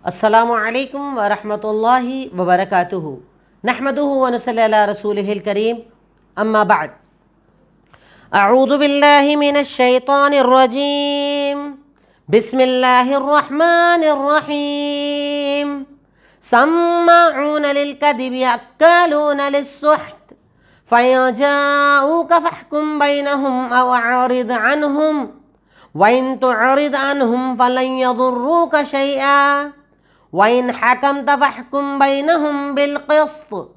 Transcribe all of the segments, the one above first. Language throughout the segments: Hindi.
السلام عليكم ورحمة الله وبركاته نحمده ونصلي على رسوله الكريم أما بعد أعوذ بالله من الشيطان الرجيم بسم الله الرحمن الرحيم سماعون للكذب أكالون للسحت فإن جاءوك فاحكم بينهم أو أعرض عنهم وإن تعرض عنهم فلن يضروك شيئا وإن حكمت فاحكم بينهم بالقسط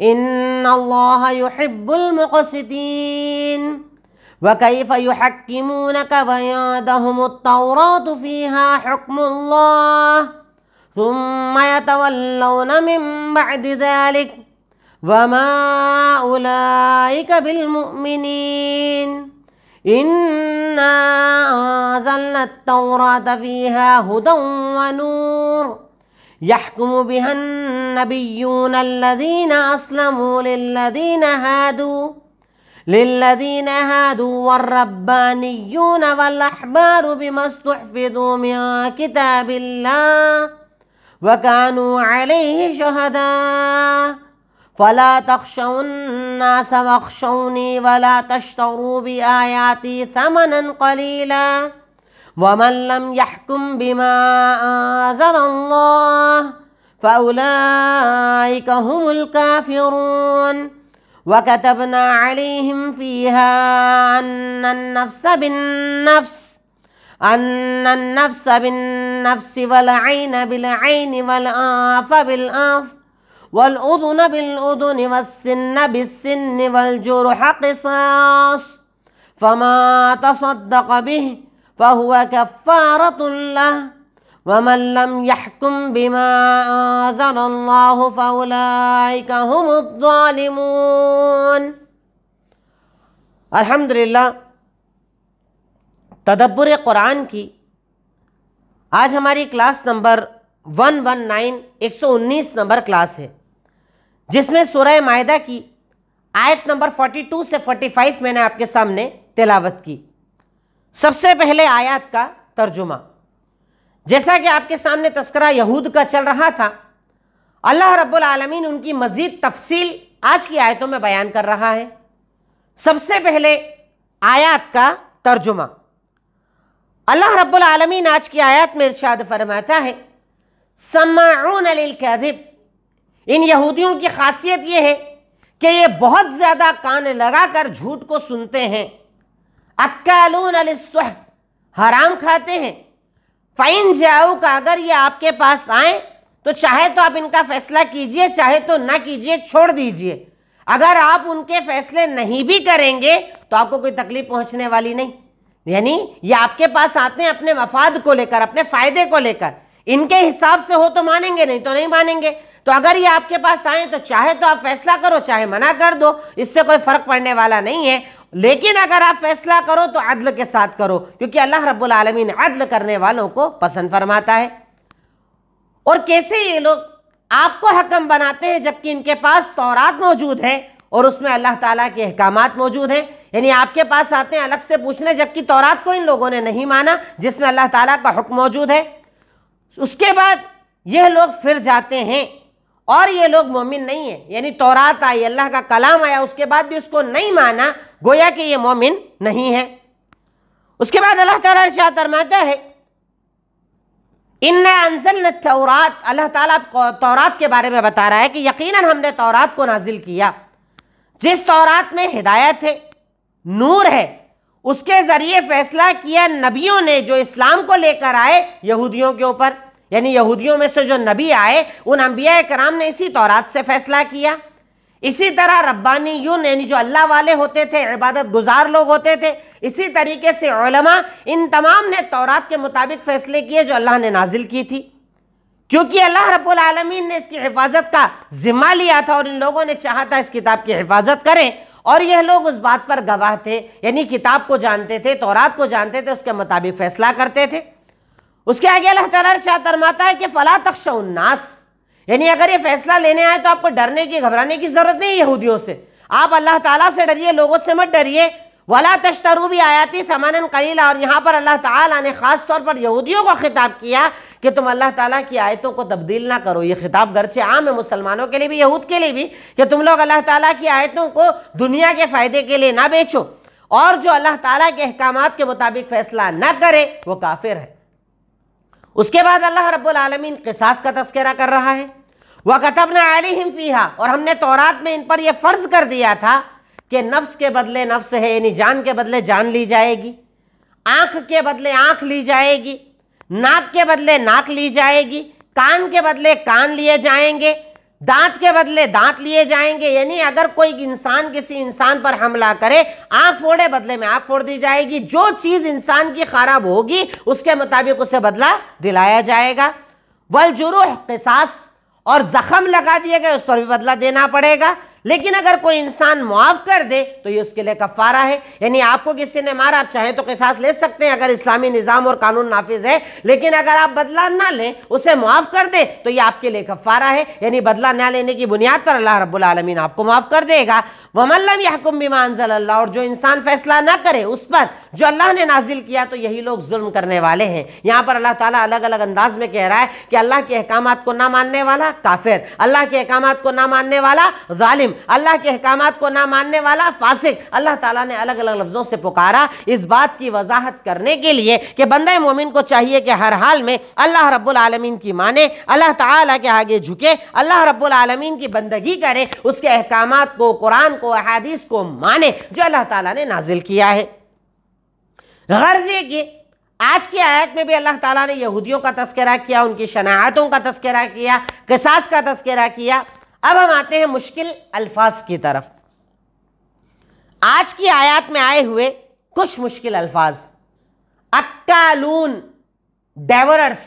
إن الله يحب المقسطين وكيف يحكمونك ويعدهم التوراة فيها حكم الله ثم يتولون من بعد ذلك وما أولئك بالمؤمنين إنا أنزلنا التوراة فيها هدى ونور يحكم بها النبيون الذين أسلموا للذين هادوا للذين هادوا والربانيون والأحبار بما استحفظوا من كتاب الله وكانوا عليه شهداء فلا تخشوا الناس واخشوني ولا تشتروا بآياتي ثمنا قليلاً ومن لم يحكم بما أنزل الله فأولئك هم الكافرون وكتبنا عليهم فيها أن النفس بالنفس أن النفس بالنفس والعين بالعين والآف بالآف والأذن بالأذن والسن بالسن والجرح قصاص فما تصدق به फ़हुआ कफ़ारतुल्लाह वमल्लम यहकुम बिमा अनज़लल्लाहु फ़उलाइका हुमुद्दालिमून अल्हम्दुलिल्लाह तदब्बर कुरान की आज हमारी class number one one nine एक सौ उन्नीस नंबर क्लास है जिसमें सूरह मायदा की आयत नंबर फोर्टी टू से फोर्टी फाइव मैंने आपके सामने तिलावत की सबसे पहले आयात का तर्जुमा जैसा कि आपके सामने तस्करा यहूद का चल रहा था अल्लाह रब्बुल आलमीन उनकी मज़ीद तफसील आज की आयतों में बयान कर रहा है सबसे पहले आयात का तर्जुमा अल्लाह रब्बुल आलमीन आज की आयत में इर्शाद फरमाता है समाउन अलिलकदिब इन यहूदियों की खासियत यह है कि ये बहुत ज़्यादा कान लगाकर झूठ को सुनते हैं अक्कालून अलस्वह हराम खाते हैं फ़ाइन जाओ का अगर ये आपके पास आए तो चाहे तो आप इनका फैसला कीजिए चाहे तो ना कीजिए छोड़ दीजिए अगर आप उनके फैसले नहीं भी करेंगे तो आपको कोई तकलीफ पहुंचने वाली नहीं यानी ये आपके पास आते हैं अपने मफाद को लेकर अपने फ़ायदे को लेकर इनके हिसाब से हो तो मानेंगे नहीं तो नहीं मानेंगे तो अगर ये आपके पास आए तो चाहे तो आप फैसला करो चाहे मना कर दो इससे कोई फ़र्क पड़ने वाला नहीं है लेकिन अगर आप फैसला करो तो अदल के साथ करो क्योंकि अल्लाह रब्बुल आलमीन अदल करने वालों को पसंद फरमाता है और कैसे ये लोग आपको हकम बनाते हैं जबकि इनके पास तौरात मौजूद है और उसमें अल्लाह ताला के अहकाम मौजूद हैं यानी आपके पास आते हैं अलग से पूछने जबकि तौरात को इन लोगों ने नहीं माना जिसमें अल्लाह ताला का हुक्म मौजूद है उसके बाद यह लोग फिर जाते हैं और ये लोग मोमिन नहीं है यानी तौरात आई अल्लाह का कलाम आया उसके बाद भी उसको नहीं माना गोया कि ये मोमिन नहीं है उसके बाद अल्लाह ताला इरशाद फरमाता है इन्ना अनसल तौरात अल्लाह ताला तौरात के बारे में बता रहा है कि यकीनन हमने तौरात को नाजिल किया जिस तौरात में हिदायत है नूर है उसके ज़रिए फैसला किया नबियों ने जो इस्लाम को लेकर आए यहूदियों के ऊपर यानी यहूदियों में से जो नबी आए उन अम्बिया कराम ने इसी तौरात से फैसला किया इसी तरह रब्बानी यून यानी जो अल्लाह वाले होते थे इबादत गुजार लोग होते थे इसी तरीके से इन तमाम ने तौरात के मुताबिक फैसले किए जो अल्लाह ने नाजिल की थी क्योंकि अल्लाह रब्बुल आलमीन ने इसकी हिफाजत का ज़िम्मा लिया था और इन लोगों ने चाहा था इस किताब की हिफाजत करें और यह लोग उस बात पर गवाह थे यानी किताब को जानते थे तौरात को जानते थे उसके मुताबिक फ़ैसला करते थे उसके आगे अल्लाह तला शाह तरमाता है कि फ़ला तख्शनास यानी अगर ये फैसला लेने आए तो आपको डरने की घबराने की ज़रूरत नहीं है यहूदियों से आप अल्लाह ताला से डरिए लोगों से मत डरिए वाला तश्तरू भी आयाती समान कलीला और यहाँ पर अल्लाह ताला ने ख़ास तौर पर यहूदियों को ख़िताब किया कि तुम अल्लाह ताला की आयतों को तब्दील ना करो ये खिताब गरचे आम है मुसलमानों के लिए भी यहूद के लिए भी कि तुम लोग अल्लाह ताला की आयतों को दुनिया के फ़ायदे के लिए ना बेचो और जो अल्लाह ताला के अहकाम के मुताबिक फ़ैसला ना करे वो काफिर है उसके बाद अल्लाह रब्बुल आलमीन किसास का तस्करा कर रहा है वह कतब हिम फ़ीहा और हमने तौरात में इन पर यह फ़र्ज़ कर दिया था कि नफ्स के बदले नफ्स है यानी जान के बदले जान ली जाएगी आँख के बदले आँख ली जाएगी नाक के बदले नाक ली जाएगी कान के बदले कान लिए जाएंगे दांत के बदले दांत लिए जाएंगे यानी अगर कोई इंसान किसी इंसान पर हमला करे आंख फोड़े बदले में आंख फोड़ दी जाएगी जो चीज इंसान की खराब होगी उसके मुताबिक उसे बदला दिलाया जाएगा वल जुरूह पिसास और जख्म लगा दिए गए उस पर भी बदला देना पड़ेगा लेकिन अगर कोई इंसान मुआफ कर दे तो ये उसके लिए कफारा है यानी आपको किसी ने मारा आप चाहे तो किसास ले सकते हैं अगर इस्लामी निज़ाम और कानून नाफिज है लेकिन अगर आप बदला ना लें उसे मुआफ कर दे तो ये आपके लिए कफारा है यानी बदला ना लेने की बुनियाद पर अल्लाह रब्बुल रबालमीन आपको माफ़ कर देगा वमल्लम यहकुम बिमानजल अल्लाह और जो इंसान फैसला ना करे उस पर जो अल्लाह ने नाजिल किया तो यही लोग जुल्म करने वाले हैं यहाँ पर अल्लाह ताला अलग अलग अंदाज में कह रहा है कि अल्लाह के अहकाम को ना मानने वाला काफिर अल्लाह के अहकाम को ना मानने वाला ालिम अल्लाह के अहकाम को ना मानने वाला फासिक अल्लाह ताला ने अलग अलग लफ्ज़ों से पुकारा इस बात की वजाहत करने के लिए कि बंद मोमिन को चाहिए कि हर हाल में अल्लाह रब्लमीन की माने अल्लाह ताला के आगे झुके अल्लाह रब्लमीन की बंदगी करे उसके अहकाम को कुरान को अदीस को माने जो अल्लाह ताला ने नाजिल किया है गर्ज ये कि आज की आयत में भी अल्लाह ताला ने यहूदियों का तस्करा किया उनकी शनातों का तस्करा किया किसास का तस्करा किया अब हम आते हैं मुश्किल अल्फाज की तरफ आज की आयत में आए हुए कुछ मुश्किल अल्फाज अक्कालून डेवरर्स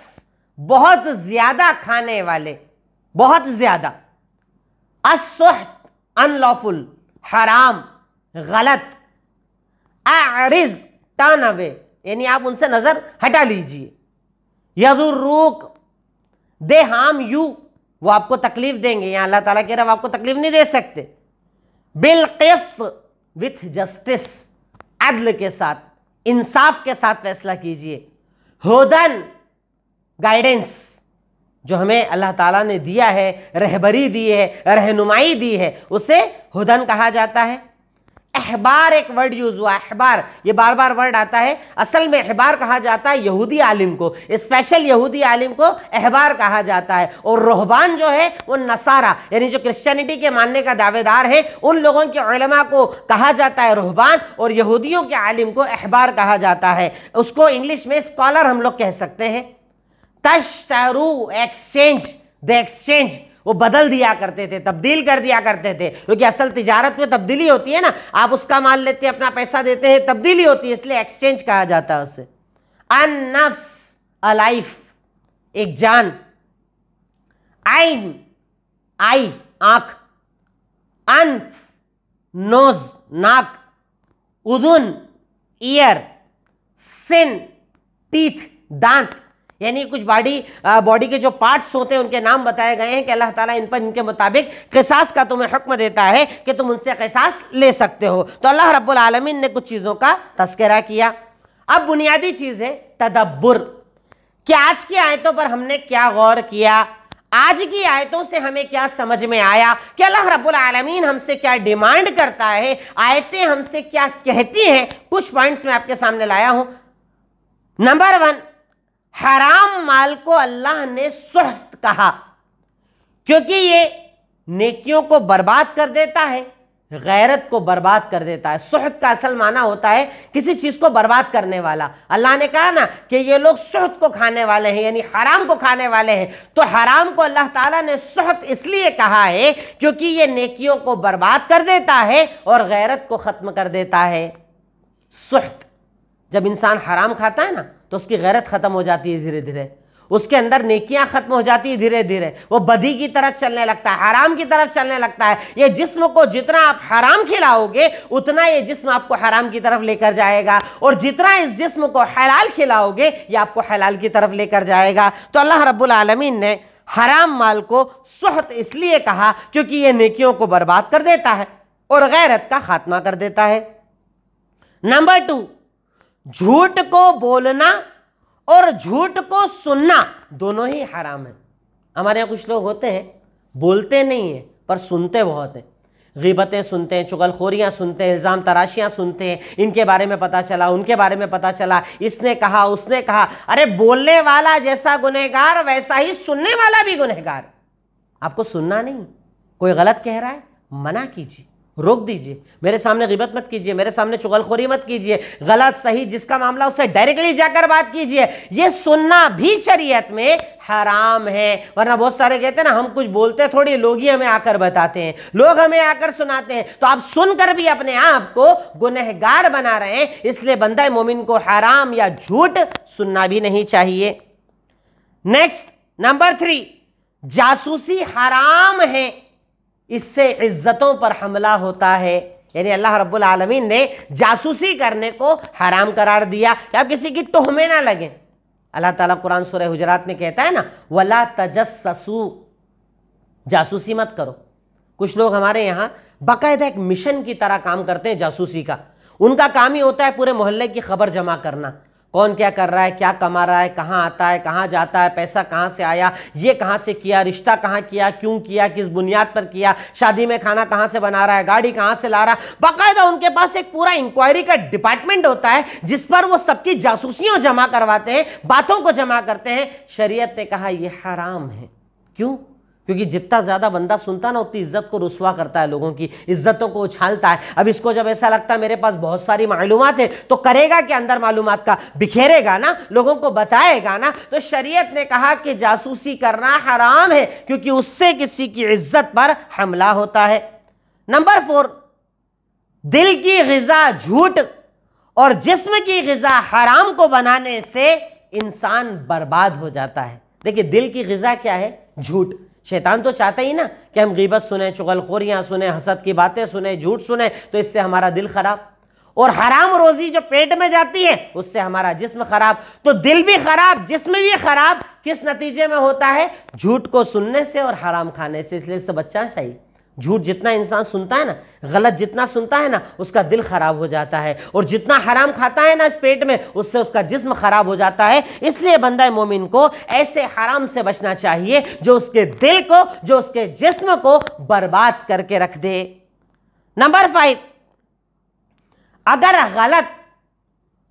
बहुत ज़्यादा खाने वाले बहुत ज़्यादा असोह अनलॉफुल हराम गलत आरिज टानवे यानी आप उनसे नज़र हटा लीजिए यजुर्रूक दे हाम यू वो आपको तकलीफ देंगे या अल्लाह ताला कह रहा आपको तकलीफ नहीं दे सकते बिलकस्त विथ जस्टिस अदल के साथ इंसाफ के साथ फैसला कीजिए होदन गाइडेंस जो हमें अल्लाह ताला ने दिया है रहबरी दी है रहनुमाई दी है उसे हुदन कहा जाता है अहबार एक वर्ड यूज़ हुआ अहबार ये बार बार वर्ड आता है असल में अहबार कहा जाता है यहूदी आलिम को स्पेशल यहूदी आलिम को अहबार कहा जाता है और रोहबान जो है वो नसारा यानी जो क्रिश्चियनिटी के मानने का दावेदार है उन लोगों के उलमा को कहा जाता है रोहबान और यहूदियों के आलिम को अहबार कहा जाता है उसको इंग्लिश में स्कॉलर हम लोग कह सकते हैं तशतरू एक्सचेंज द एक्सचेंज वो बदल दिया करते थे तब्दील कर दिया करते थे क्योंकि असल तिजारत में तब्दीली होती है ना आप उसका माल लेते हैं अपना पैसा देते हैं तब्दीली होती है इसलिए एक्सचेंज कहा जाता है उसे अन अलाइफ एक जान आई आई आंख अनफ नोज नाक उदुन ईयर सिन टीथ दांत यानी कुछ बॉडी बॉडी के जो पार्ट्स होते हैं उनके नाम बताए गए हैं कि अल्लाह ताला इन पर इनके मुताबिक किसास का तुम्हें हुक्म देता है कि तुम उनसे किसास ले सकते हो तो अल्लाह रब्बुल आलमीन ने कुछ चीज़ों का तस्करा किया अब बुनियादी चीज़ है तदब्बर कि आज की आयतों पर हमने क्या गौर किया आज की आयतों से हमें क्या समझ में आया कि अल्लाह रब्बुल आलमीन हमसे क्या डिमांड करता है आयतें हमसे क्या कहती हैं कुछ पॉइंट्स मैं आपके सामने लाया हूं नंबर वन हराम माल को अल्लाह ने सुहत कहा क्योंकि ये नेकियों को बर्बाद कर देता है गैरत को बर्बाद कर देता है सुहत का असल माना होता है किसी चीज़ को बर्बाद करने वाला अल्लाह ने कहा ना कि ये लोग सुहत को खाने वाले हैं यानी हराम को खाने वाले हैं तो हराम को अल्लाह ताला ने सुहत इसलिए कहा है क्योंकि ये नेकियों को बर्बाद कर देता है और गैरत को ख़त्म कर देता है सुहत जब इंसान हराम खाता है ना तो उसकी गैरत ख़त्म हो जाती है धीरे धीरे उसके अंदर नेकियां ख़त्म हो जाती है धीरे धीरे वो बदी की तरफ चलने लगता है हराम की तरफ चलने लगता है ये जिस्म को जितना आप हराम खिलाओगे उतना ये जिस्म आपको हराम की तरफ लेकर जाएगा और जितना इस जिस्म को हलाल खिलाओगे ये आपको हलाल की तरफ लेकर जाएगा तो अल्लाह रब्बुल आलमीन ने हराम माल को सुहत इसलिए कहा क्योंकि ये नेकियों को बर्बाद कर देता है और गैरत का खात्मा कर देता है नंबर टू झूठ को बोलना और झूठ को सुनना दोनों ही हराम है हमारे यहाँ कुछ लोग होते हैं बोलते नहीं हैं पर सुनते बहुत हैं गीबतें सुनते हैं चुगलखोरियाँ सुनते हैं इल्ज़ाम तराशियाँ सुनते हैं इनके बारे में पता चला उनके बारे में पता चला इसने कहा उसने कहा अरे बोलने वाला जैसा गुनहगार वैसा ही सुनने वाला भी गुनहगार आपको सुनना नहीं कोई गलत कह रहा है मना कीजिए रोक दीजिए मेरे सामने गिबत मत कीजिए मेरे सामने चुगलखोरी मत कीजिए गलत सही जिसका मामला उससे डायरेक्टली जाकर बात कीजिए ये सुनना भी शरीयत में हराम है वरना बहुत सारे कहते हैं ना हम कुछ बोलते थोड़ी लोग ही हमें आकर बताते हैं लोग हमें आकर सुनाते हैं तो आप सुनकर भी अपने आप को गुनहगार बना रहे हैं इसलिए बंदा मोमिन को हराम या झूठ सुनना भी नहीं चाहिए नेक्स्ट नंबर थ्री जासूसी हराम है इससे इज्जतों पर हमला होता है यानी अल्लाह रब्बुल आलमीन ने जासूसी करने को हराम करार दिया कि आप किसी की टोहमे ना लगे अल्लाह ताला कुरान सुरह हुजरात में कहता है ना वला तजस्सू जासूसी मत करो कुछ लोग हमारे यहाँ बाकायदा एक मिशन की तरह काम करते हैं जासूसी का उनका काम ही होता है पूरे मोहल्ले की खबर जमा करना कौन क्या कर रहा है क्या कमा रहा है कहाँ आता है कहाँ जाता है पैसा कहाँ से आया ये कहाँ से किया रिश्ता कहाँ किया क्यों किया किस बुनियाद पर किया शादी में खाना कहाँ से बना रहा है गाड़ी कहाँ से ला रहा है बाकायदा उनके पास एक पूरा इंक्वायरी का डिपार्टमेंट होता है जिस पर वो सबकी जासूसियों जमा करवाते हैं बातों को जमा करते हैं शरीय ने कहा यह हराम है क्यों क्योंकि जितना ज़्यादा बंदा सुनता ना उतनी इज्जत को रुसवा करता है लोगों की इज्जतों को उछालता है अब इसको जब ऐसा लगता है मेरे पास बहुत सारी मालूम है तो करेगा क्या अंदर मालूम का बिखेरेगा ना लोगों को बताएगा ना तो शरीयत ने कहा कि जासूसी करना हराम है क्योंकि उससे किसी की इज्जत पर हमला होता है नंबर फोर दिल की गजा झूठ और जिसम की गजा हराम को बनाने से इंसान बर्बाद हो जाता है देखिए दिल की गजा क्या है झूठ शैतान तो चाहता ही ना कि हम गीबत सुने चुगलखोरियाँ सुने हसद की बातें सुने झूठ सुने तो इससे हमारा दिल ख़राब और हराम रोज़ी जो पेट में जाती है उससे हमारा जिस्म ख़राब तो दिल भी ख़राब जिस्म भी ख़राब किस नतीजे में होता है झूठ को सुनने से और हराम खाने से इसलिए इससे बच्चा चाहिए झूठ जितना इंसान सुनता है ना गलत जितना सुनता है ना उसका दिल ख़राब हो जाता है और जितना हराम खाता है ना इस पेट में उससे उसका जिस्म ख़राब हो जाता है इसलिए बंदा मोमिन को ऐसे हराम से बचना चाहिए जो उसके दिल को जो उसके जिस्म को बर्बाद करके रख दे नंबर फाइव अगर गलत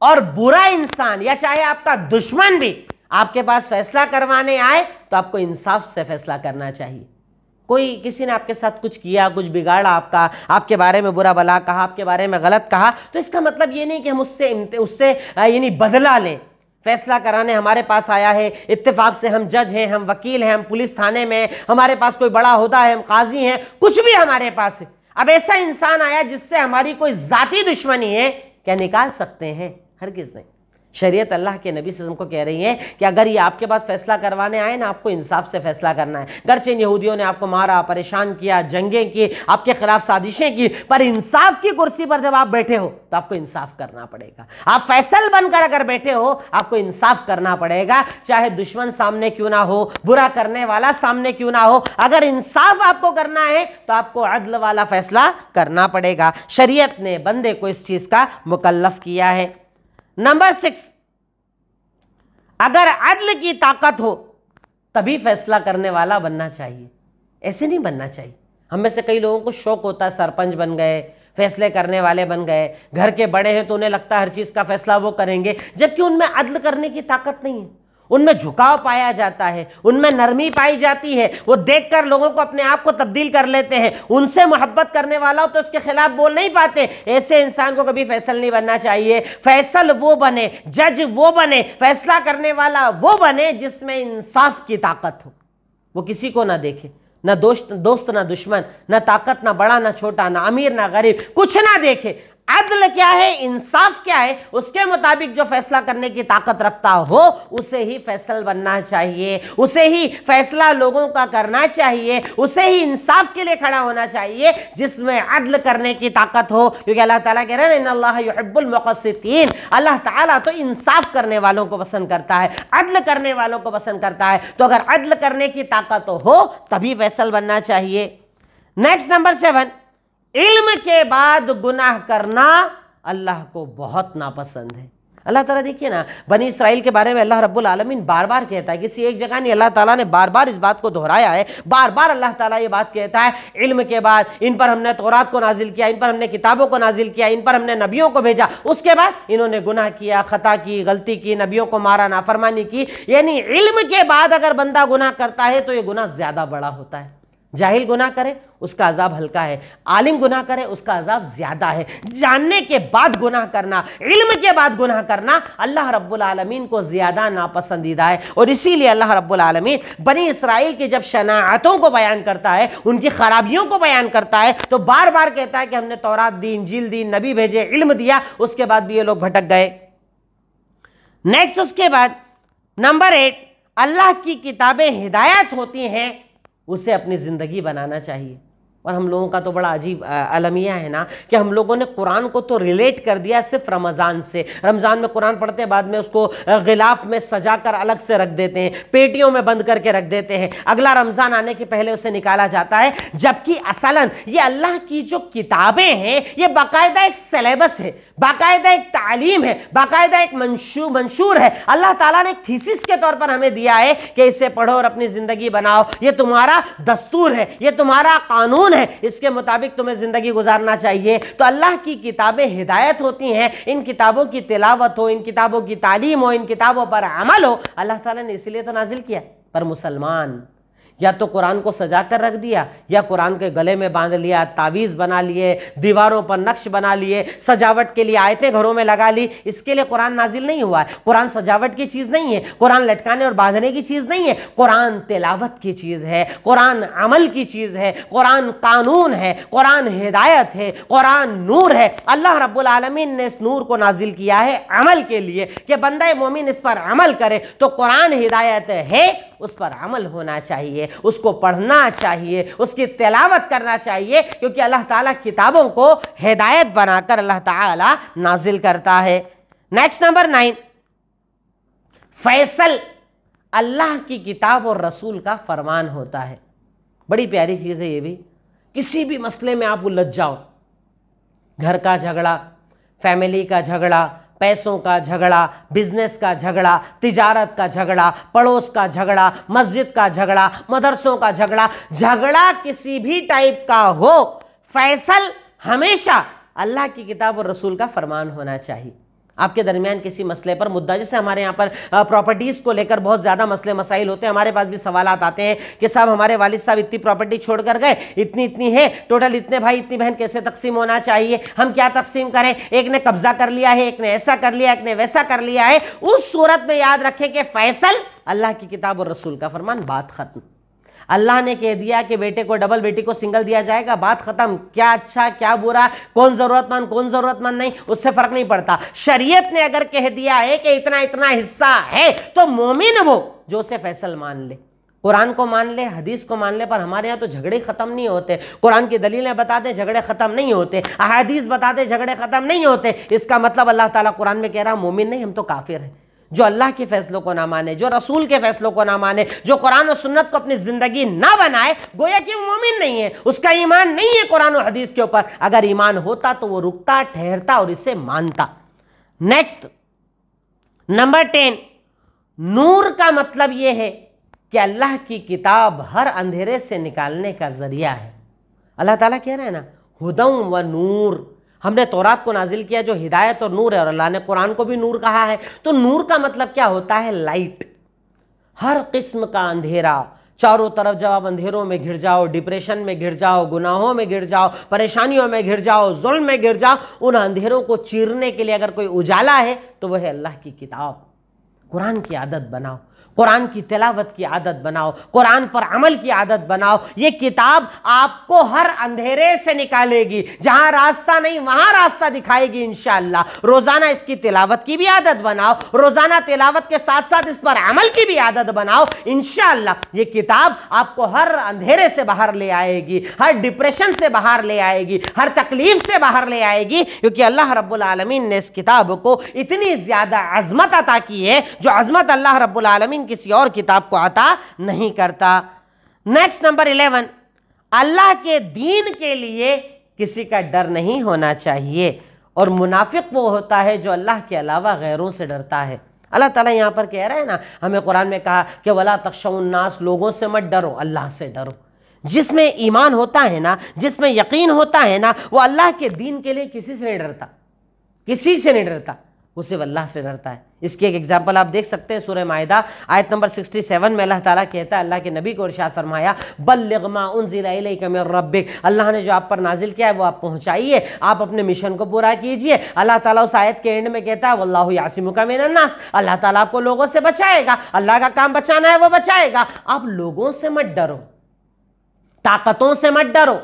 और बुरा इंसान या चाहे आपका दुश्मन भी आपके पास फैसला करवाने आए तो आपको इंसाफ से फैसला करना चाहिए कोई किसी ने आपके साथ कुछ किया कुछ बिगाड़ा आपका आपके बारे में बुरा भला कहा आपके बारे में गलत कहा तो इसका मतलब ये नहीं कि हम उससे उससे यानी बदला लें फैसला कराने हमारे पास आया है इत्तेफाक से हम जज हैं हम वकील हैं हम पुलिस थाने में हमारे पास कोई बड़ा होदा है हम काजी हैं कुछ भी हमारे पास है अब ऐसा इंसान आया जिससे हमारी कोई जाति दुश्मनी है क्या निकाल सकते हैं किस नहीं शरीयत अल्लाह के नबी सजम को कह रही है कि अगर ये आपके पास फैसला करवाने आए ना आपको इंसाफ से फैसला करना है गरचे यहूदियों ने आपको मारा परेशान किया जंगें की आपके खिलाफ साजिशें की पर इंसाफ की कुर्सी पर जब आप बैठे हो तो आपको इंसाफ करना पड़ेगा आप फैसल बनकर अगर बैठे हो आपको इंसाफ करना पड़ेगा चाहे दुश्मन सामने क्यों ना हो बुरा करने वाला सामने क्यों ना हो अगर इंसाफ आपको करना है तो आपको अदल वाला फैसला करना पड़ेगा शरीय ने बंदे को इस चीज़ का मुकलफ किया है नंबर सिक्स अगर अदल की ताकत हो तभी फैसला करने वाला बनना चाहिए ऐसे नहीं बनना चाहिए हम में से कई लोगों को शौक होता है सरपंच बन गए फैसले करने वाले बन गए घर के बड़े हैं तो उन्हें लगता है हर चीज़ का फैसला वो करेंगे जबकि उनमें अदल करने की ताकत नहीं है उनमें झुकाव पाया जाता है उनमें नरमी पाई जाती है वो देखकर लोगों को अपने आप को तब्दील कर लेते हैं उनसे मोहब्बत करने वाला हो तो उसके खिलाफ बोल नहीं पाते ऐसे इंसान को कभी फैसल नहीं बनना चाहिए फैसल वो बने जज वो बने फैसला करने वाला वो बने जिसमें इंसाफ की ताकत हो वो किसी को ना देखे ना दोस्त दोस्त ना दुश्मन ना ताकत ना बड़ा ना छोटा ना अमीर ना गरीब कुछ ना देखे अदल क्या है इंसाफ क्या है उसके मुताबिक जो फैसला करने की ताकत रखता हो उसे ही फैसल बनना चाहिए उसे ही फैसला लोगों का करना चाहिए उसे ही इंसाफ के लिए खड़ा होना चाहिए जिसमें अदल करने की ताकत हो क्योंकि अल्लाह ताला कह रहे हैं अल्लाह ताला तो इंसाफ करने वालों को पसंद करता है अदल करने वालों को पसंद करता है तो अगर अदल करने की ताकत हो तभी फैसल बनना चाहिए नेक्स्ट नंबर सेवन इल्म के बाद गुनाह करना अल्लाह को बहुत नापसंद है अल्लाह ताला देखिए ना बनी इसराइल के बारे में अल्लाह रब्बुल आलमीन बार बार कहता है किसी एक जगह नहीं अल्लाह ताला ने बार बार इस बात को दोहराया है बार बार अल्लाह ताला ये बात कहता है इल्म के बाद इन पर हमने तोरात को नाजिल किया इन पर हमने किताबों को नाजिल किया इन पर हमने नबियों को भेजा उसके बाद इन्होंने गुनाह किया ख़ता की गलती की नबियों को मारा नाफरमानी की यानी इल्म के बाद अगर बंदा गुनाह करता है तो ये गुनाह ज़्यादा बड़ा होता है जाहिल गुना करे उसका अजाब हल्का है आलिम गुना करे उसका अजाब ज़्यादा है जानने के बाद गुनाह करना इल्म के बाद गुनाह करना अल्लाह रब्बुल आलमीन को ज़्यादा नापसंदीदा है और इसीलिए अल्लाह रब्बुल आलमीन बनी इसराइल की जब शनातों को बयान करता है उनकी खराबियों को बयान करता है तो बार बार कहता है कि हमने तोरात दी इंजील दी नबी भेजे इल्म दिया उसके बाद भी ये लोग भटक गए नेक्स्ट उसके बाद नंबर एट अल्लाह की किताबें हिदायत होती हैं उसे अपनी ज़िंदगी बनाना चाहिए और हम लोगों का तो बड़ा अजीब अलमिया है ना कि हम लोगों ने कुरान को तो रिलेट कर दिया सिर्फ रमज़ान से रमज़ान में कुरान पढ़ते हैं बाद में उसको गिलाफ में सजा कर अलग से रख देते हैं पेटियों में बंद करके रख देते हैं अगला रमज़ान आने के पहले उसे निकाला जाता है जबकि असलन ये अल्लाह की जो किताबें हैं ये बाकायदा एक सलेबस है बाकायदा एक तालीम है बाकायदा एक मंशू मंशूर है अल्लाह ताला ने थीसिस के तौर पर हमें दिया है कि इसे पढ़ो और अपनी ज़िंदगी बनाओ ये तुम्हारा दस्तूर है ये तुम्हारा कानून है इसके मुताबिक तुम्हें ज़िंदगी गुजारना चाहिए तो अल्लाह की किताबें हिदायत होती हैं इन किताबों की तिलावत हो इन किताबों की तालीम हो इन किताबों पर अमल हो अल्लाह ताला ने इसलिए तो नाजिल किया पर मुसलमान या तो कुरान को सजा कर रख दिया या कुरान के गले में बांध लिया तावीज़ बना लिए दीवारों पर नक्श बना लिए सजावट के लिए आयतें घरों में लगा ली इसके लिए कुरान नाजिल नहीं हुआ है कुरान सजावट की चीज़ नहीं है कुरान लटकाने और बांधने की चीज़ नहीं है कुरान तिलावत की चीज़ है कुरान अमल की चीज़ है कुरान कानून है कुरान हिदायत है कुरान नूर है अल्लाह रब्बुल आलमीन ने इस नूर को नाजिल किया है अमल के लिए कि बंदा मोमिन इस पर अमल करे तो कुरान हिदायत है उस पर अमल होना चाहिए उसको पढ़ना चाहिए उसकी तलावत करना चाहिए क्योंकि अल्लाह ताला किताबों को हिदायत बनाकर अल्लाह ताला नाजिल करता है नेक्स्ट नंबर नाइन फैसल अल्लाह की किताब और रसूल का फरमान होता है बड़ी प्यारी चीज़ है ये भी किसी भी मसले में आप उलझ जाओ घर का झगड़ा फैमिली का झगड़ा पैसों का झगड़ा बिजनेस का झगड़ा तिजारत का झगड़ा पड़ोस का झगड़ा मस्जिद का झगड़ा मदरसों का झगड़ा झगड़ा किसी भी टाइप का हो फैसल हमेशा अल्लाह की किताब और रसूल का फरमान होना चाहिए आपके दरमियान किसी मसले पर मुद्दा जैसे हमारे यहाँ पर प्रॉपर्टीज़ को लेकर बहुत ज़्यादा मसले मसाइल होते हैं हमारे पास भी सवाल आते हैं कि साहब हमारे वालिद साहब इतनी प्रॉपर्टी छोड़ कर गए इतनी इतनी है टोटल इतने भाई इतनी बहन कैसे तकसीम होना चाहिए हम क्या तकसीम करें एक ने कब्जा कर लिया है एक ने ऐसा कर लिया एक ने वैसा कर लिया है उस सूरत में याद रखें कि फैसल अल्लाह की किताब और रसूल का फरमान बात खत्म अल्लाह ने कह दिया कि बेटे को डबल बेटी को सिंगल दिया जाएगा बात खत्म क्या अच्छा क्या बुरा कौन जरूरतमंद कौन जरूरतमंद नहीं उससे फर्क नहीं पड़ता शरीयत ने अगर कह दिया है कि इतना इतना हिस्सा है तो मोमिन वो जो उसे फैसल मान ले कुरान को मान ले हदीस को मान ले पर हमारे यहाँ तो झगड़े ख़त्म नहीं होते कुरान की दलीलें बता दें झगड़े ख़त्म नहीं होते अदीस बता दें झगड़े ख़त्म नहीं होते इसका मतलब अल्लाह ताला कुरान में कह रहा मोमिन नहीं हम तो काफिर हैं जो अल्लाह के फैसलों को ना माने जो रसूल के फैसलों को ना माने जो कुरान और सुन्नत को अपनी ज़िंदगी ना बनाए गोया कि वो मोमिन नहीं है उसका ईमान नहीं है कुरान और हदीस के ऊपर अगर ईमान होता तो वो रुकता ठहरता और इसे मानता नेक्स्ट नंबर टेन नूर का मतलब ये है कि अल्लाह की किताब हर अंधेरे से निकालने का ज़रिया है अल्लाह ताला कह रहे हैं ना हुदम व नूर हमने तोरात को नाजिल किया जो हिदायत और नूर है और अल्लाह ने कुरान को भी नूर कहा है तो नूर का मतलब क्या होता है लाइट हर किस्म का अंधेरा चारों तरफ जब आप अंधेरों में घिर जाओ डिप्रेशन में घिर जाओ गुनाहों में घिर जाओ परेशानियों में घिर जाओ जुल्म में घिर जाओ उन अंधेरों को चीरने के लिए अगर कोई उजाला है तो वह है अल्लाह की किताब कुरान की आदत बनाओ कुरान की तिलावत की आदत बनाओ कुरान पर अमल की आदत बनाओ ये किताब आपको हर अंधेरे से निकालेगी जहाँ रास्ता नहीं वहाँ रास्ता दिखाएगी इन रोज़ाना इसकी तिलावत की भी आदत बनाओ रोज़ाना तिलावत के साथ साथ इस पर अमल की भी आदत बनाओ इन ये किताब आपको हर अंधेरे से बाहर ले आएगी हर डिप्रेशन से बाहर ले आएगी हर तकलीफ से बाहर ले आएगी क्योंकि अल्लाह रब्बुल आलमीन ने इस किताब को इतनी ज़्यादा अजमत अता की है जो अजमत अल्लाह रब्बुल आलमीन लेकिन किसी और किताब को आता नहीं करता नेक्स्ट नंबर इलेवन अल्लाह के दीन के लिए किसी का डर नहीं होना चाहिए और मुनाफिक वो होता है जो अल्लाह के अलावा गैरों से डरता है अल्लाह ताला यहाँ पर कह रहा है ना हमें कुरान में कहा कि वला तक्षनास लोगों से मत डरो अल्लाह से डरो जिसमें ईमान होता है ना जिसमें यकीन होता है ना वो अल्लाह के दीन के लिए किसी से नहीं डरता किसी से नहीं डरता वो सिर्फ अल्लाह से डरता है इसकी एक एग्जांपल आप देख सकते हैं सूर्य माहिदा आयत नंबर 67 में अल्लाह ताला कहता है अल्लाह के नबी को इरशाद फरमाया बल्लगमा उन रब्बिक अल्लाह ने जो आप पर नाजिल किया है वो आप पहुँचाइए आप अपने मिशन को पूरा कीजिए अल्लाह ताला उस आयत के एंड में कहता है वल्लाह यासिम का मेरा नास अल्लाह ताला आपको लोगों से बचाएगा अल्लाह का काम बचाना है वो बचाएगा आप लोगों से मत डरो ताकतों से मत डरो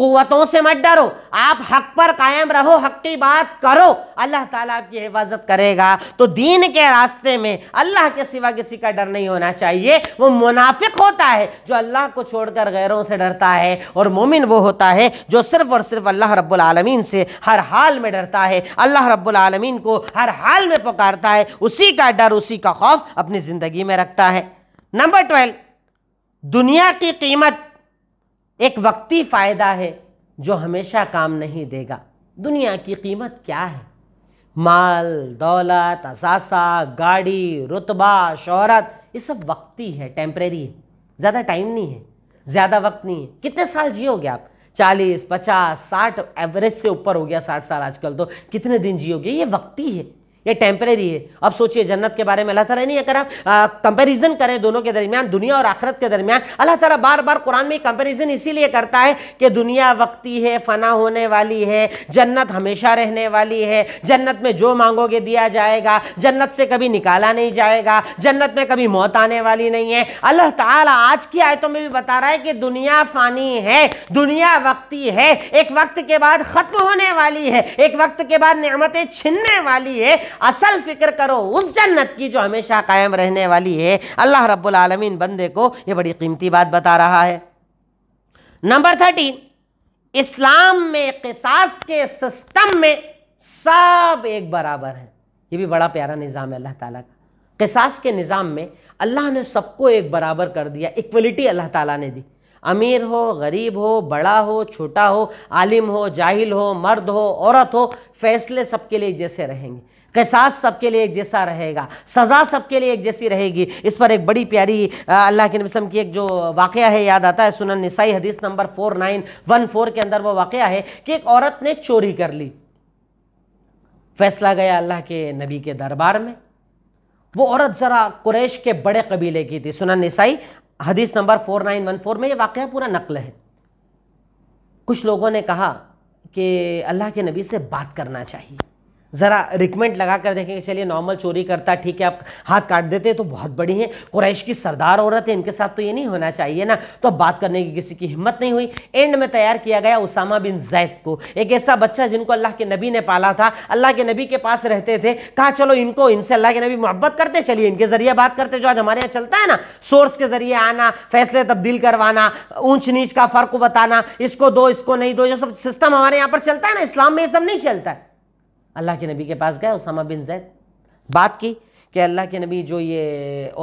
कुतों से मत डरो आप हक पर कायम रहो हक की बात करो अल्लाह ताला आपकी हिफाजत करेगा तो दीन के रास्ते में अल्लाह के सिवा किसी का डर नहीं होना चाहिए वो मुनाफिक होता है जो अल्लाह को छोड़कर गैरों से डरता है और मोमिन वो होता है जो सिर्फ और सिर्फ अल्लाह रब्बुल आलमीन से हर हाल में डरता है अल्लाह रब्बुल आलमीन को हर हाल में पुकारता है उसी का डर उसी का खौफ अपनी ज़िंदगी में रखता है नंबर ट्वेल्व दुनिया की कीमत एक वक्ती फ़ायदा है जो हमेशा काम नहीं देगा दुनिया की कीमत क्या है माल दौलत असासा गाड़ी रुतबा शहरत ये सब वक्ती है टेम्प्रेरी है ज़्यादा टाइम नहीं है ज़्यादा वक्त नहीं है कितने साल जियोगे आप चालीस पचास साठ एवरेज से ऊपर हो गया साठ साल आजकल तो कितने दिन जियोगे ये वक्ती है ये टेम्परेरी है अब सोचिए जन्नत के बारे में अल्लाह ताला नहीं अगर आप कंपैरिजन करें दोनों के दरमियान दुनिया और आखरत के दरमियान अल्लाह ताला बार बार कुरान में कंपैरिजन इसीलिए करता है कि दुनिया वक्ती है फना होने वाली है जन्नत हमेशा रहने वाली है जन्नत में जो मांगोगे दिया जाएगा जन्नत से कभी निकाला नहीं जाएगा जन्नत में कभी मौत आने वाली नहीं है अल्लाह ताला आज की आयतों में भी बता रहा है कि दुनिया फानी है दुनिया वक्ती है एक वक्त के बाद ख़त्म होने वाली है एक वक्त के बाद नमतें छिनने वाली है असल फिक्र करो उस जन्नत की जो हमेशा कायम रहने वाली है अल्लाह रब्बुल आलमीन बंदे को ये बड़ी कीमती बात बता रहा है नंबर थर्टीन इस्लाम में किसास के सिस्टम में सब एक बराबर हैं ये भी बड़ा प्यारा निज़ाम है अल्लाह ताला का किसास के निज़ाम में अल्लाह ने सबको एक बराबर कर दिया इक्वलिटी अल्लाह ताला ने दी अमीर हो गरीब हो बड़ा हो छोटा हो आलिम हो जाहिल हो मर्द हो औरत हो फैसले सबके लिए जैसे रहेंगे कसास सबके लिए एक जैसा रहेगा सज़ा सबके लिए एक जैसी रहेगी इस पर एक बड़ी प्यारी अल्लाह के नबीम की एक जो वाक़ है याद आता है सुनन निसाई हदीस number four nine one four के अंदर वो वाक़ है कि एक औरत ने चोरी कर ली फैसला गया अल्लाह के नबी के दरबार में वो औरत ज़रा कुरैश के बड़े कबीले की थी सुनन निसाई हदीस number four nine one four में ये वाक़ पूरा नकल है कुछ लोगों ने कहा कि अल्लाह के नबी से बात करना चाहिए ज़रा रिकमेंट लगा कर देखेंगे चलिए नॉर्मल चोरी करता ठीक है आप हाथ काट देते तो बहुत बड़ी हैं कुरैश की सरदार औरत है इनके साथ तो ये नहीं होना चाहिए ना तो अब बात करने की किसी की हिम्मत नहीं हुई एंड में तैयार किया गया उसामा बिन जैद को एक ऐसा बच्चा जिनको अल्लाह के नबी ने पाला था अल्लाह के नबी के पास रहते थे कहा चलो इनको इनसे अल्लाह के नबी मोहब्बत करते चलिए इनके ज़रिए बात करते जो आज हमारे यहाँ चलता है ना सोर्स के ज़रिए आना फैसले तब्दील करवाना ऊंच नीच का फ़र्क बताना इसको दो इसको नहीं दो ये सब सिस्टम हमारे यहाँ पर चलता है ना इस्लाम में ये सब नहीं चलता है अल्लाह के नबी के पास गए उसामा बिन जैद बात की कि अल्लाह के नबी जो ये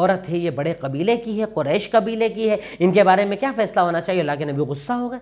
औरत है ये बड़े कबीले की है कुरैश कबीले की है इनके बारे में क्या फ़ैसला होना चाहिए अल्लाह के नबी गुस्सा हो गए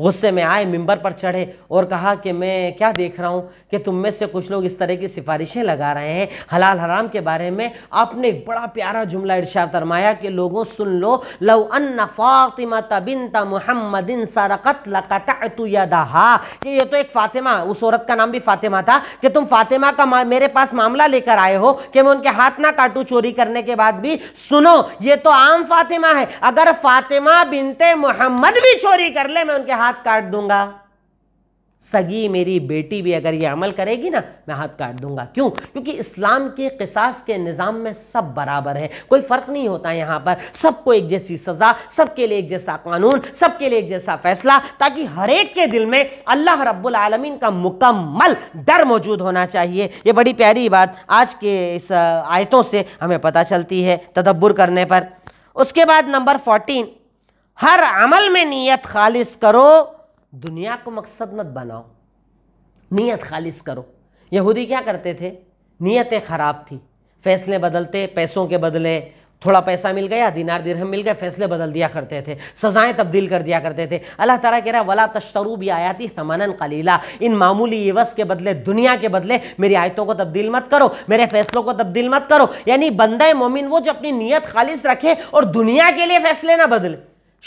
गुस्से में आए मिंबर पर चढ़े और कहा कि मैं क्या देख रहा हूँ कि तुम में से कुछ लोग इस तरह की सिफारिशें लगा रहे हैं हलाल हराम के बारे में आपने एक बड़ा प्यारा जुमला इर्शा फरमाया कि लोगों सुन लो लव अन फ़ातिमा बिनता मोहम्मदिन सरकत लकत यदाहा कि ये तो एक फ़ातिमा उस औरत का नाम भी फ़ातिमा था कि तुम फ़ातिमा का मेरे पास मामला लेकर आए हो कि मैं उनके हाथ ना काटू चोरी करने के बाद भी सुनो ये तो आम फातिमा है अगर फातिमा बिनते मोहम्मद भी चोरी कर ले मैं उनके हाथ काट दूंगा सगी मेरी बेटी भी अगर ये अमल करेगी ना मैं हाथ काट दूंगा क्यों क्योंकि इस्लाम के किसास के निज़ाम में सब बराबर है कोई फ़र्क नहीं होता यहाँ पर सबको एक जैसी सज़ा सबके लिए एक जैसा कानून सबके लिए एक जैसा फैसला ताकि हर एक के दिल में अल्लाह रब्बुल आलमीन का मुकम्मल डर मौजूद होना चाहिए ये बड़ी प्यारी बात आज के इस आयतों से हमें पता चलती है तदब्बर करने पर उसके बाद नंबर फोर्टीन हर अमल में नीयत खालिश करो दुनिया को मकसद मत बनाओ नीयत खालिश करो यहूदी क्या करते थे नीयतें ख़राब थी फैसले बदलते पैसों के बदले थोड़ा पैसा मिल गया दिनार दिरहम मिल गए फैसले बदल दिया करते थे सज़ाएं तब्दील कर दिया करते थे अल्लाह तारा कह रहा वला आया थी समनन कलीला इन मामूली यवस के बदले दुनिया के बदले मेरी आयतों को तब्दील मत करो मेरे फैसलों को तब्दील मत करो यानी बंदा मोमिन वो जो अपनी नीयत खालिश रखे और दुनिया के लिए फैसले ना बदले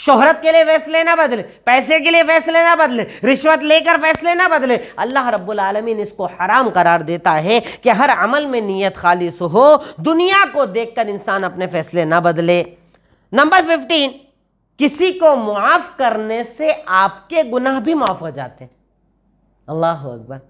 शोहरत के लिए फैसले ना बदले पैसे के लिए फैसले ना बदले रिश्वत लेकर फैसले ना बदले अल्लाह रब्बुल आलमीन इसको हराम करार देता है कि हर अमल में नीयत खालिश हो दुनिया को देखकर इंसान अपने फैसले ना बदले नंबर फिफ्टीन किसी को मुआफ़ करने से आपके गुनाह भी माफ़ हो जाते हैं अल्लाह अकबर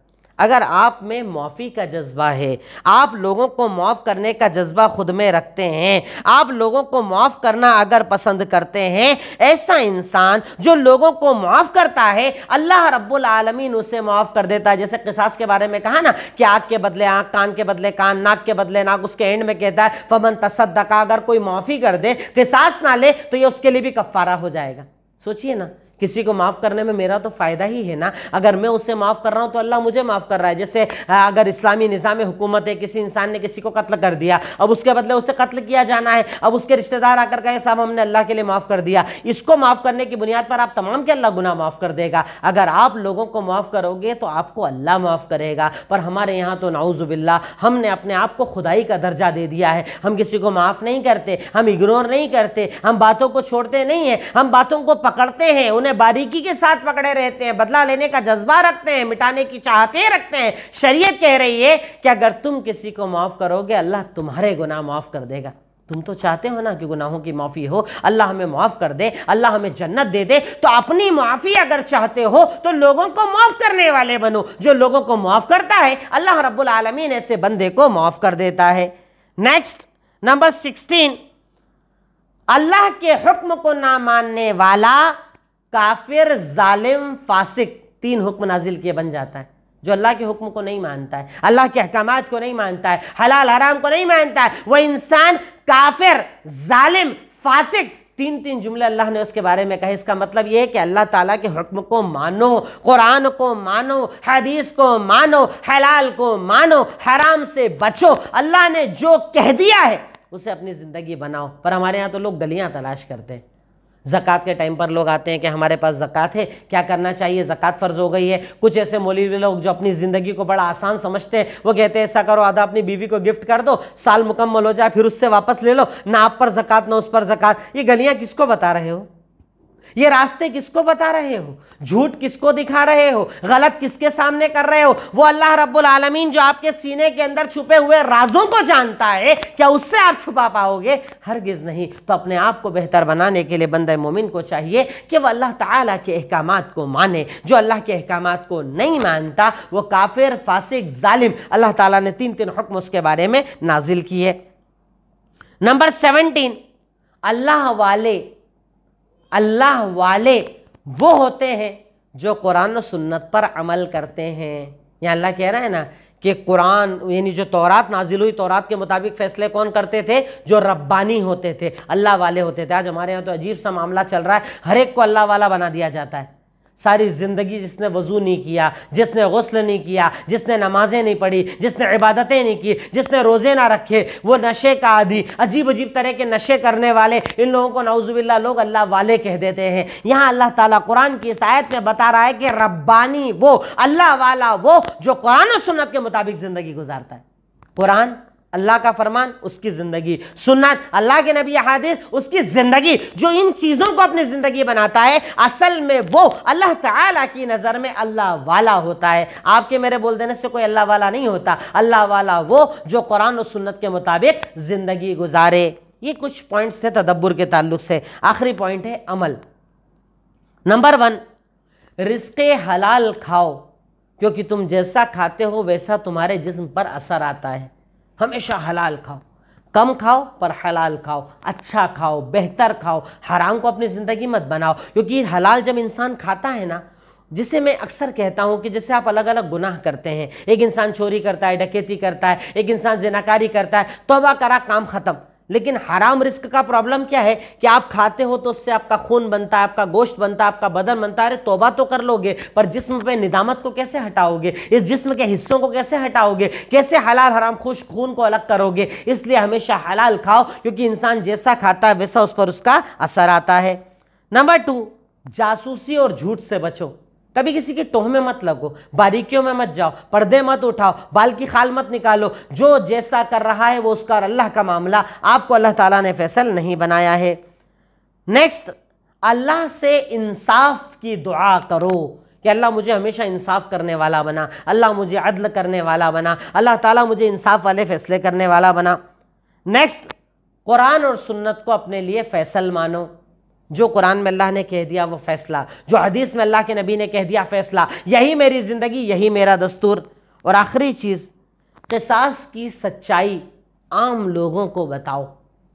अगर आप में माफ़ी का जज्बा है आप लोगों को माफ़ करने का जज्बा खुद में रखते हैं आप लोगों को माफ़ करना अगर पसंद करते हैं ऐसा इंसान जो लोगों को माफ़ करता है अल्लाह रब्बुल आलमीन उसे माफ़ कर देता है जैसे किसास के बारे में कहा ना कि आँख के बदले आँख कान के बदले कान नाक के बदले नाक उसके एंड में कहता है फमन तसदका अगर कोई माफ़ी कर दे किसास ना ले तो ये उसके लिए भी कफ़ारा हो जाएगा सोचिए ना किसी को माफ़ करने में मेरा तो फ़ायदा ही है ना अगर मैं उससे माफ़ कर रहा हूँ तो अल्लाह मुझे माफ़ कर रहा है जैसे अगर इस्लामी निज़ाम हुकूमत है किसी इंसान ने किसी को कत्ल कर दिया अब उसके बदले उसे कत्ल किया जाना है अब उसके रिश्तेदार आकर कहे साहब हमने अल्लाह के लिए माफ़ कर दिया इसको माफ़ करने की बुनियाद पर आप तमाम के अल्लाह गुना माफ़ कर देगा अगर आप लोगों को माफ़ करोगे तो आपको अल्लाह माफ़ करेगा पर हमारे यहाँ तो नाउजुबिल्ला हमने अपने आप को खुदाई का दर्जा दे दिया है हम किसी को माफ़ नहीं करते हम इग्नोर नहीं करते हम बातों को छोड़ते नहीं हैं हम बातों को पकड़ते हैं उन्हें बारीकी के साथ पकड़े रहते हैं बदला लेने का जज्बा रखते हैं मिटाने की चाहते रखते हैं शरीयत कह रही है कि अगर तुम किसी को माफ़ करोगे अल्लाह तुम्हारे गुनाह माफ़ कर देगा तुम तो चाहते हो ना कि गुनाहों की माफ़ी हो अल्लाह हमें माफ़ कर दे अल्लाह हमें जन्नत दे दे तो अपनी माफ़ी अगर चाहते हो तो लोगों को माफ़ करने वाले बनो जो लोगों को माफ़ करता है अल्लाह रब्बुल आलमीन ऐसे बंदे को माफ़ कर देता है नेक्स्ट नंबर सिक्सटीन अल्लाह के हुक्म को ना मानने वाला काफिर जालिम फासिक तीन हुक्म नाजिल किए बन जाता है जो अल्लाह के हुक्म को नहीं मानता है अल्लाह के अहकाम को नहीं मानता है हलाल हराम को नहीं मानता है वह इंसान काफिर जालिम फासिक तीन तीन जुमले अल्लाह ने उसके बारे में कहे इसका मतलब ये है कि अल्लाह ताला के हुक्म को मानो कुरान को मानो हदीस को मानो हलाल को मानो हराम से बचो अल्लाह ने जो कह दिया है उसे अपनी ज़िंदगी बनाओ पर हमारे यहाँ तो लोग गलियाँ तलाश करते हैं ज़क़़त के टाइम पर लोग आते हैं कि हमारे पास ज़क़़त है क्या करना चाहिए ज़क़़त फ़र्ज़ हो गई है कुछ ऐसे मौलवी लोग जो अपनी ज़िंदगी को बड़ा आसान समझते हैं वो कहते हैं ऐसा करो आधा अपनी बीवी को गिफ्ट कर दो साल मुकम्मल हो जाए फिर उससे वापस ले लो ना आप पर ज़क़़त ना उस पर ज़क़़त ये गलियाँ किसको बता रहे हो ये रास्ते किसको बता रहे हो झूठ किसको दिखा रहे हो गलत किसके सामने कर रहे हो वो अल्लाह रब्बुल आलमीन जो आपके सीने के अंदर छुपे हुए राजों को जानता है क्या उससे आप छुपा पाओगे हरगिज नहीं तो अपने आप को बेहतर बनाने के लिए बंद मोमिन को चाहिए कि वह अल्लाह ताला के अहकाम को माने जो अल्लाह के अहकाम को नहीं मानता वो काफिर फासिक जालिम अल्लाह ताला ने तीन तीन हुक्म उसके बारे में नाजिल किए नंबर सेवनटीन अल्लाह वाले अल्लाह वाले वो होते हैं जो कुरान और सुन्नत पर अमल करते हैं यहाँ अल्लाह कह रहा है ना कि कुरान यानी जो तौरात नाजिल हुई तौरात के मुताबिक फैसले कौन करते थे जो रब्बानी होते थे अल्लाह वाले होते थे आज हमारे यहाँ तो अजीब सा मामला चल रहा है हर एक को अल्लाह वाला बना दिया जाता है सारी ज़िंदगी जिसने वज़ू नहीं किया जिसने गसल नहीं किया जिसने नमाज़ें नहीं पढ़ी जिसने इबादतें नहीं की जिसने रोज़े ना रखे वो नशे का आदि अजीब अजीब तरह के नशे करने वाले इन लोगों को नाउजुबिल्ला लोग अल्लाह वाले कह देते हैं यहाँ अल्लाह ताला कुरान की इस आयत में बता रहा है कि रब्बानी वो अल्लाह वाला वो जो कुरान सुनत के मुताबिक ज़िंदगी गुजारता है कुरान अल्लाह का फरमान उसकी ज़िंदगी सुन्नत अल्लाह के नबी हादिस उसकी ज़िंदगी जो इन चीज़ों को अपनी ज़िंदगी बनाता है असल में वो अल्लाह ताला की नज़र में अल्लाह वाला होता है आपके मेरे बोल देने से कोई अल्लाह वाला नहीं होता अल्लाह वाला वो जो कुरान और सुन्नत के मुताबिक ज़िंदगी गुजारे ये कुछ पॉइंट्स थे तदब्बर के ताल्लुक से आखिरी पॉइंट है अमल नंबर वन रिस्क हलाल खाओ क्योंकि तुम जैसा खाते हो वैसा तुम्हारे जिस्म पर असर आता है हमेशा हलाल खाओ कम खाओ पर हलाल खाओ अच्छा खाओ बेहतर खाओ हराम को अपनी ज़िंदगी मत बनाओ क्योंकि हलाल जब इंसान खाता है ना जिसे मैं अक्सर कहता हूँ कि जैसे आप अलग अलग गुनाह करते हैं एक इंसान चोरी करता है डकैती करता है एक इंसान जिनाकारी करता है तोबा करा काम ख़त्म लेकिन हराम रिस्क का प्रॉब्लम क्या है कि आप खाते हो तो उससे आपका खून बनता है आपका गोश्त बनता है आपका बदन बनता है अरे तोबा तो कर लोगे पर जिस्म पे निदामत को कैसे हटाओगे इस जिस्म के हिस्सों को कैसे हटाओगे कैसे हलाल हराम खुश खून को अलग करोगे इसलिए हमेशा हलाल खाओ क्योंकि इंसान जैसा खाता है वैसा उस पर उसका असर आता है नंबर टू जासूसी और झूठ से बचो कभी किसी के टोह में मत लगो बारीकियों में मत जाओ पर्दे मत उठाओ बाल की खाल मत निकालो जो जैसा कर रहा है वो उसका अल्लाह का मामला आपको अल्लाह ताला ने फैसल नहीं बनाया है नेक्स्ट अल्लाह से इंसाफ की दुआ करो कि अल्लाह मुझे हमेशा इंसाफ करने वाला बना अल्लाह मुझे अदल करने वाला बना अल्लाह ताला मुझे इंसाफ वाले फैसले करने वाला बना नेक्स्ट कुरान और सुन्नत को अपने लिए फैसल मानो जो कुरान में अल्लाह ने कह दिया वो फैसला जो हदीस में अल्लाह के नबी ने कह दिया फैसला यही मेरी ज़िंदगी यही मेरा दस्तूर और आखिरी चीज़ किसास की सच्चाई आम लोगों को बताओ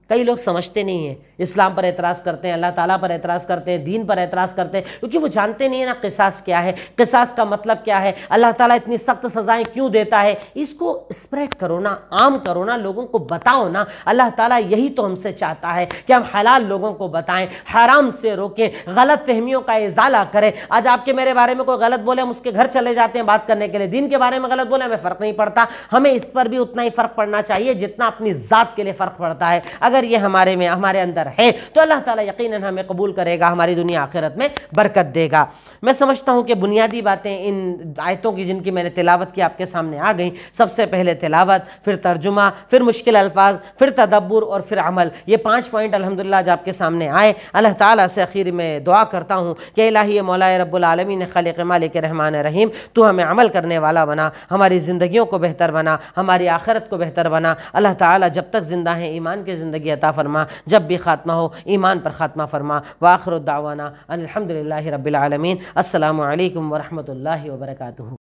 कई लोग समझते नहीं हैं इस्लाम पर एतराज़ करते हैं अल्लाह ताला पर एतराज़ करते हैं दीन पर एतराज़ करते हैं क्योंकि वो जानते नहीं है ना किसास क्या है किसास का मतलब क्या है अल्लाह ताला इतनी सख्त सज़ाएं क्यों देता है इसको स्प्रेड करो ना आम करो ना लोगों को बताओ ना अल्लाह ताला यही तो हमसे चाहता है कि हम हलाल लोगों को बताएं हराम से रोकें गलत फहमियों का इजाला करें आज आपके मेरे बारे में कोई गलत बोले हम उसके घर चले जाते हैं बात करने के लिए दीन के बारे में गलत बोले हमें फ़र्क नहीं पड़ता हमें इस पर भी उतना ही फ़र्क पड़ना चाहिए जितना अपनी ज़ात के लिए फ़र्क पड़ता है अगर ये हमारे में हमारे अंदर रहे तो अल्लाह ताला यकीनन हमें कबूल करेगा हमारी दुनिया आखिरत में बरकत देगा मैं समझता हूँ कि बुनियादी बातें इन आयतों की जिनकी मैंने तिलावत की आपके सामने आ गई सबसे पहले तिलावत फिर तर्जुमा फिर मुश्किल अल्फाज फिर तदब्बर और फिर अमल ये पाँच पॉइंट अलहमदिल्ला जब आपके सामने आए अल्लाह ताली से आखिर में दुआ करता हूँ कि अलाही मौलाए खल खलिक मालिक रहमान रहीम तो हमें अमल करने वाला बना हमारी ज़िंदगियों को बेहतर बना हमारी आखरत को बेहतर बना अल्लाह ताली जब तक ज़िंदा है ईमान की ज़िंदगी अता फरमा जब भी खाता खात्मा हो ईमान पर खात्मा फरमा वाखरुद्दावाना अनिलहमदिल्ला रबीआलमीन असल वरहमल वर्का